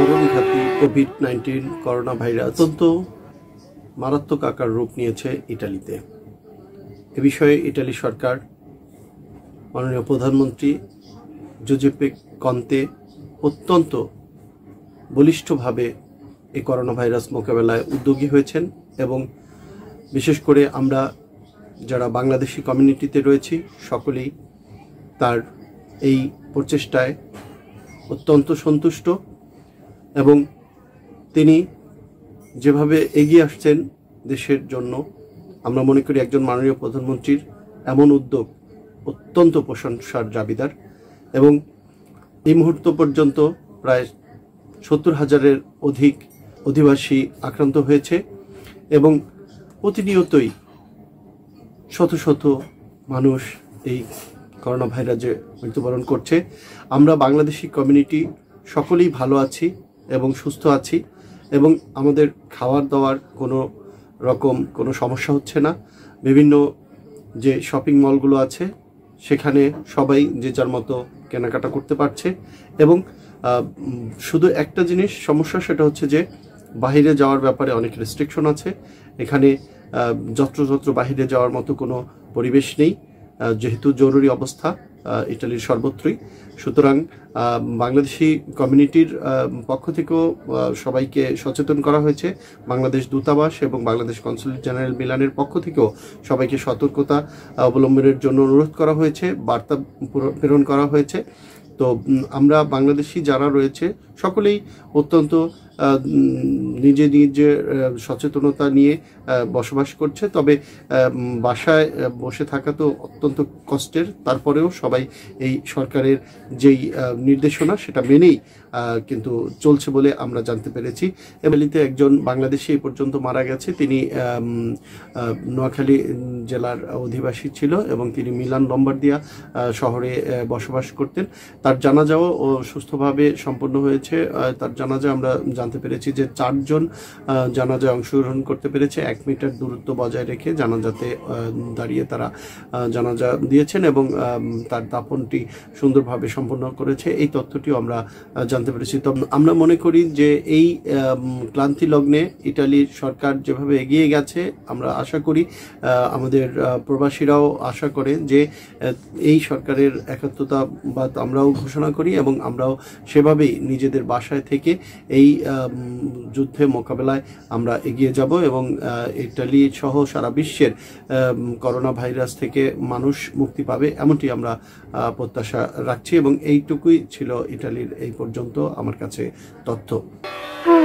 পুরন ঘাতি covid nineteen corona virus অত্যন্ত মারাত্মক আকার রূপ নিয়েছে ইটালিতে এ বিষয়ে ইটালি সরকার মাননীয় প্রধানমন্ত্রী জোজেপে কন্তে অত্যন্ত বলিষ্ঠভাবে এই করোনা ভাইরাস মোকাবেলায় উদ্যোগী হয়েছেন এবং বিশেষ করে আমরা যারা বাংলাদেশি কমিউনিটিতে রয়েছি সকলেই তার এই প্রচেষ্টায় অত্যন্ত সন্তুষ্ট এবং তিনি যেভাবে এগিয়ে আসছেন দেশের জন্য আমরা মনে করি একজন মাননীয় প্রধানমন্ত্রীর এমন উদ্যোগ অত্যন্ত প্রশংসার জাবিদার এবং এই মুহূর্ত পর্যন্ত প্রায় সত্তর হাজারের অধিক অধিবাসী আক্রান্ত হয়েছে এবং প্রতিনিয়তই শত শত মানুষ এই করোনা ভাইরাসে মৃত্যুবরণ করছে আমরা বাংলাদেশি কমিউনিটি সকলেই ভালো আছি এবং সুস্থ আছি এবং আমাদের খাওয়ার দাওয়ার কোনো রকম কোনো সমস্যা হচ্ছে না বিভিন্ন যে শপিং মলগুলো আছে সেখানে সবাই যে যার মতো কেনাকাটা করতে পারছে এবং শুধু একটা জিনিস সমস্যা সেটা হচ্ছে যে বাহিরে যাওয়ার ব্যাপারে অনেক রেস্ট্রিকশন আছে এখানে যত্র যত্র বাহিরে যাওয়ার মতো কোনো পরিবেশ নেই যেহেতু জরুরি অবস্থা ইটালির সর্বত্রই সুতরাং বাংলাদেশি কমিউনিটির পক্ষ থেকেও সবাইকে সচেতন করা হয়েছে বাংলাদেশ দূতাবাস এবং বাংলাদেশ কনসুলেট জেনারেল মিলানের পক্ষ থেকেও সবাইকে সতর্কতা অবলম্বনের জন্য অনুরোধ করা হয়েছে বার্তা প্রেরণ করা হয়েছে তো আমরা বাংলাদেশি যারা রয়েছে সকলেই অত্যন্ত নিজে নিজে সচেতনতা নিয়ে বসবাস করছে তবে বাসায় বসে থাকা তো অত্যন্ত কষ্টের তারপরেও সবাই এই সরকারের যেই নির্দেশনা সেটা মেনেই কিন্তু চলছে বলে আমরা জানতে পেরেছি এমএলিতে একজন বাংলাদেশি এই পর্যন্ত মারা গেছে তিনি নোয়াখালী জেলার অধিবাসী ছিল এবং তিনি মিলান দিয়া শহরে বসবাস করতেন তার জানাজাও সুস্থভাবে সম্পন্ন হয়েছে তার জানাজা আমরা জানতে পেরেছি যে চারজন জানাজা অংশগ্রহণ করতে পেরেছে এক মিটার দূরত্ব বজায় রেখে জানাজাতে দাঁড়িয়ে তারা জানাজা দিয়েছেন এবং তার দাপনটি সুন্দরভাবে সম্পন্ন করেছে এই তথ্যটিও আমরা জানতে পেরেছি তবে আমরা মনে করি যে এই ক্লান্তি লগ্নে ইটালির সরকার যেভাবে এগিয়ে গেছে আমরা আশা করি আমাদের প্রবাসীরাও আশা করে যে এই সরকারের একাত্মতা বা আমরাও ঘোষণা করি এবং আমরাও সেভাবেই নিজেদের বাসায় থেকে এই যুদ্ধে মোকাবেলায় আমরা এগিয়ে যাব এবং ইটালি সহ সারা বিশ্বের করোনা ভাইরাস থেকে মানুষ মুক্তি পাবে এমনটি আমরা প্রত্যাশা রাখছি এবং এইটুকুই ছিল ইটালির এই পর্যন্ত আমার কাছে তথ্য